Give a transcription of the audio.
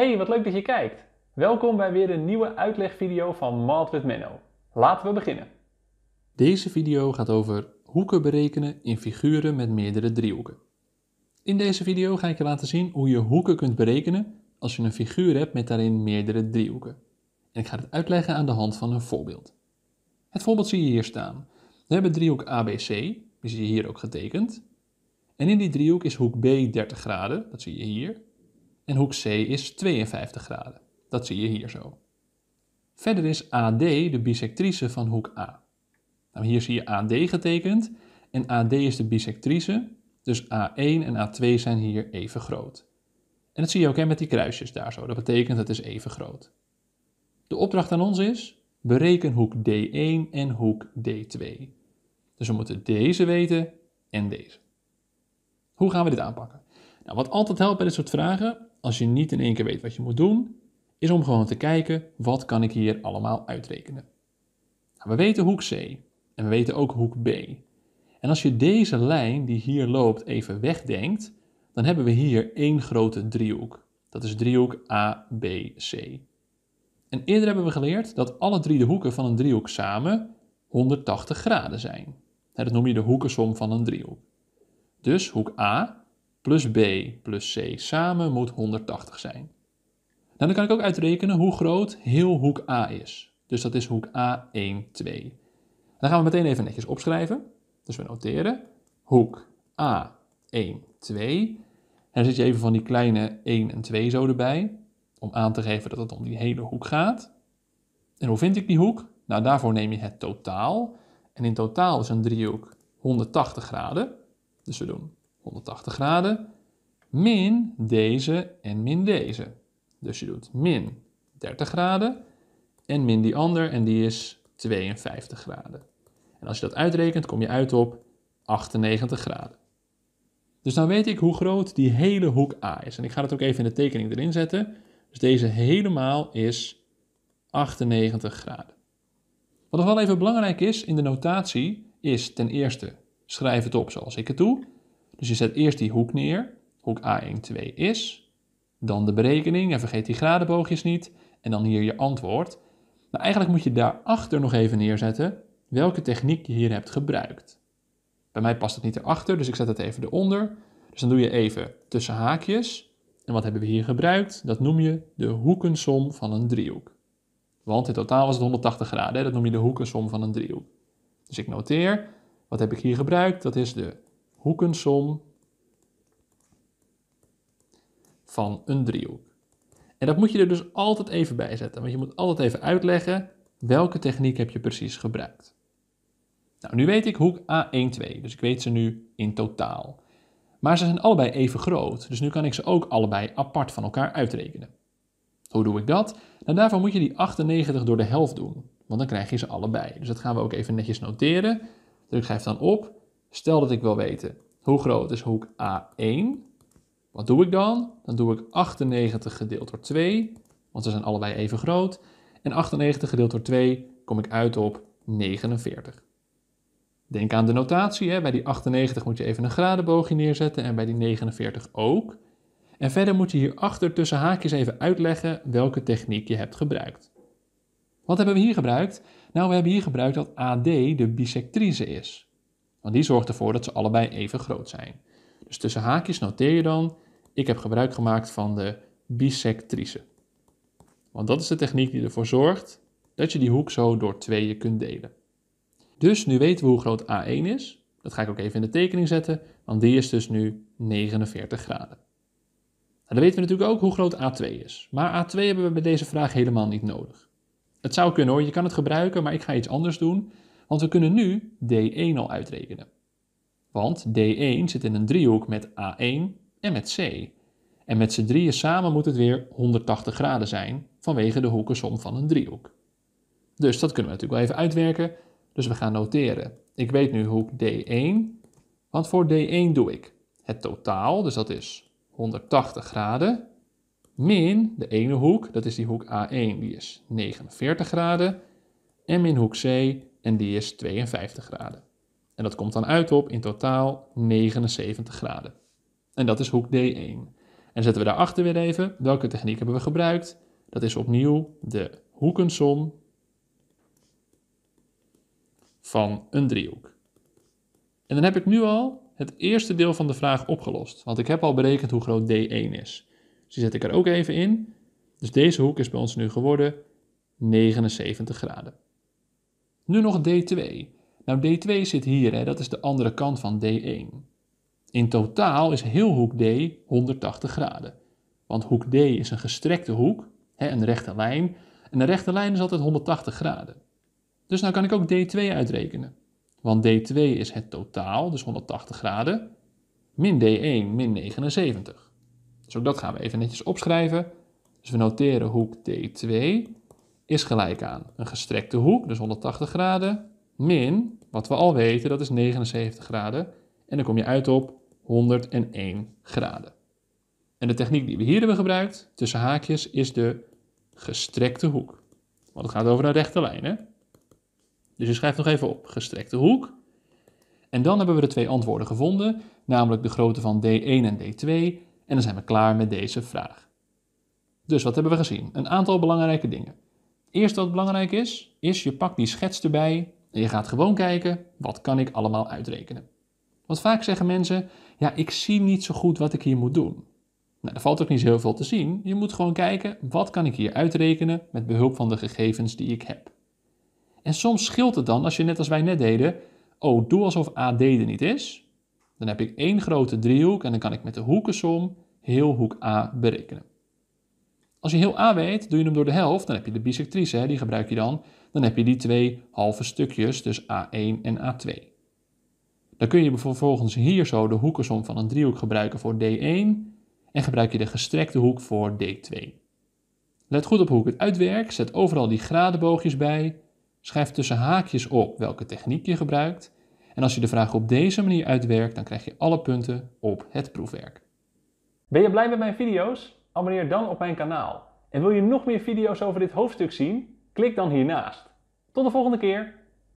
Hey, wat leuk dat je kijkt! Welkom bij weer een nieuwe uitlegvideo van Math with Menno. Laten we beginnen. Deze video gaat over hoeken berekenen in figuren met meerdere driehoeken. In deze video ga ik je laten zien hoe je hoeken kunt berekenen als je een figuur hebt met daarin meerdere driehoeken. En ik ga het uitleggen aan de hand van een voorbeeld. Het voorbeeld zie je hier staan. We hebben driehoek ABC, die zie je hier ook getekend. En in die driehoek is hoek B 30 graden, dat zie je hier en hoek C is 52 graden. Dat zie je hier zo. Verder is AD de bisectrice van hoek A. Nou, hier zie je AD getekend en AD is de bisectrice, dus A1 en A2 zijn hier even groot. En dat zie je ook hè, met die kruisjes daar zo, dat betekent het is even groot. De opdracht aan ons is, bereken hoek D1 en hoek D2. Dus we moeten deze weten en deze. Hoe gaan we dit aanpakken? Nou, wat altijd helpt bij dit soort vragen, als je niet in één keer weet wat je moet doen, is om gewoon te kijken wat kan ik hier allemaal uitrekenen. Nou, we weten hoek C en we weten ook hoek B. En als je deze lijn die hier loopt even wegdenkt, dan hebben we hier één grote driehoek. Dat is driehoek ABC. En eerder hebben we geleerd dat alle drie de hoeken van een driehoek samen 180 graden zijn. Dat noem je de hoekensom van een driehoek. Dus hoek A plus b plus c samen moet 180 zijn. Nou, dan kan ik ook uitrekenen hoe groot heel hoek A is. Dus dat is hoek A 1, 2. dan gaan we meteen even netjes opschrijven. Dus we noteren hoek A 1, 2. En dan zit je even van die kleine 1 en 2 zo erbij. Om aan te geven dat het om die hele hoek gaat. En hoe vind ik die hoek? Nou, daarvoor neem je het totaal. En in totaal is een driehoek 180 graden. Dus we doen 180 graden, min deze en min deze. Dus je doet min 30 graden en min die ander en die is 52 graden. En als je dat uitrekent, kom je uit op 98 graden. Dus nou weet ik hoe groot die hele hoek A is. En ik ga dat ook even in de tekening erin zetten. Dus deze helemaal is 98 graden. Wat nog wel even belangrijk is in de notatie, is ten eerste schrijf het op zoals ik het doe. Dus je zet eerst die hoek neer, hoek a 12 is, dan de berekening en vergeet die gradenboogjes niet en dan hier je antwoord. Maar nou, eigenlijk moet je daarachter nog even neerzetten welke techniek je hier hebt gebruikt. Bij mij past het niet erachter, dus ik zet het even eronder. Dus dan doe je even tussen haakjes. En wat hebben we hier gebruikt? Dat noem je de hoekensom van een driehoek. Want in totaal was het 180 graden, dat noem je de hoekensom van een driehoek. Dus ik noteer, wat heb ik hier gebruikt? Dat is de hoekensom van een driehoek. En dat moet je er dus altijd even bij zetten, want je moet altijd even uitleggen welke techniek heb je precies gebruikt. Nou, nu weet ik hoek A1, 2, dus ik weet ze nu in totaal. Maar ze zijn allebei even groot, dus nu kan ik ze ook allebei apart van elkaar uitrekenen. Hoe doe ik dat? Nou, daarvoor moet je die 98 door de helft doen, want dan krijg je ze allebei. Dus dat gaan we ook even netjes noteren. Dus ik schrijf dan op Stel dat ik wil weten hoe groot is hoek A1. Wat doe ik dan? Dan doe ik 98 gedeeld door 2, want ze zijn allebei even groot. En 98 gedeeld door 2 kom ik uit op 49. Denk aan de notatie. Hè? Bij die 98 moet je even een gradenboogje neerzetten en bij die 49 ook. En verder moet je hierachter tussen haakjes even uitleggen welke techniek je hebt gebruikt. Wat hebben we hier gebruikt? Nou, we hebben hier gebruikt dat AD de bisectrice is. Want die zorgt ervoor dat ze allebei even groot zijn. Dus tussen haakjes noteer je dan, ik heb gebruik gemaakt van de bisectrice. Want dat is de techniek die ervoor zorgt dat je die hoek zo door tweeën kunt delen. Dus nu weten we hoe groot A1 is. Dat ga ik ook even in de tekening zetten, want die is dus nu 49 graden. En nou, dan weten we natuurlijk ook hoe groot A2 is. Maar A2 hebben we bij deze vraag helemaal niet nodig. Het zou kunnen hoor, je kan het gebruiken, maar ik ga iets anders doen. Want we kunnen nu D1 al uitrekenen. Want D1 zit in een driehoek met A1 en met C. En met z'n drieën samen moet het weer 180 graden zijn vanwege de hoekensom van een driehoek. Dus dat kunnen we natuurlijk wel even uitwerken. Dus we gaan noteren. Ik weet nu hoek D1, want voor D1 doe ik het totaal, dus dat is 180 graden, min de ene hoek, dat is die hoek A1, die is 49 graden, en min hoek C, en die is 52 graden. En dat komt dan uit op in totaal 79 graden. En dat is hoek D1. En zetten we daarachter weer even, welke techniek hebben we gebruikt? Dat is opnieuw de hoekensom van een driehoek. En dan heb ik nu al het eerste deel van de vraag opgelost, want ik heb al berekend hoe groot D1 is. Dus die zet ik er ook even in. Dus deze hoek is bij ons nu geworden 79 graden. Nu nog D2. Nou, D2 zit hier, hè? dat is de andere kant van D1. In totaal is heel hoek D 180 graden. Want hoek D is een gestrekte hoek, hè, een rechte lijn. En een rechte lijn is altijd 180 graden. Dus nou kan ik ook D2 uitrekenen. Want D2 is het totaal, dus 180 graden, min D1 min 79. Dus ook dat gaan we even netjes opschrijven. Dus we noteren hoek D2 is gelijk aan een gestrekte hoek, dus 180 graden, min, wat we al weten, dat is 79 graden. En dan kom je uit op 101 graden. En de techniek die we hier hebben gebruikt, tussen haakjes, is de gestrekte hoek. Want het gaat over een rechte lijn, hè? Dus je schrijft nog even op, gestrekte hoek. En dan hebben we de twee antwoorden gevonden, namelijk de grootte van D1 en D2. En dan zijn we klaar met deze vraag. Dus wat hebben we gezien? Een aantal belangrijke dingen. Eerst wat belangrijk is, is je pakt die schets erbij en je gaat gewoon kijken, wat kan ik allemaal uitrekenen? Want vaak zeggen mensen, ja, ik zie niet zo goed wat ik hier moet doen. Nou, er valt ook niet zo heel veel te zien. Je moet gewoon kijken, wat kan ik hier uitrekenen met behulp van de gegevens die ik heb. En soms scheelt het dan als je net als wij net deden, oh, doe alsof AD er niet is. Dan heb ik één grote driehoek en dan kan ik met de hoekensom heel hoek A berekenen. Als je heel A weet, doe je hem door de helft, dan heb je de bisectrice, hè, die gebruik je dan. Dan heb je die twee halve stukjes, dus A1 en A2. Dan kun je vervolgens hier zo de hoekensom van een driehoek gebruiken voor D1 en gebruik je de gestrekte hoek voor D2. Let goed op hoe ik het uitwerk, zet overal die gradenboogjes bij, schrijf tussen haakjes op welke techniek je gebruikt en als je de vraag op deze manier uitwerkt, dan krijg je alle punten op het proefwerk. Ben je blij met mijn video's? Abonneer dan op mijn kanaal. En wil je nog meer video's over dit hoofdstuk zien? Klik dan hiernaast. Tot de volgende keer!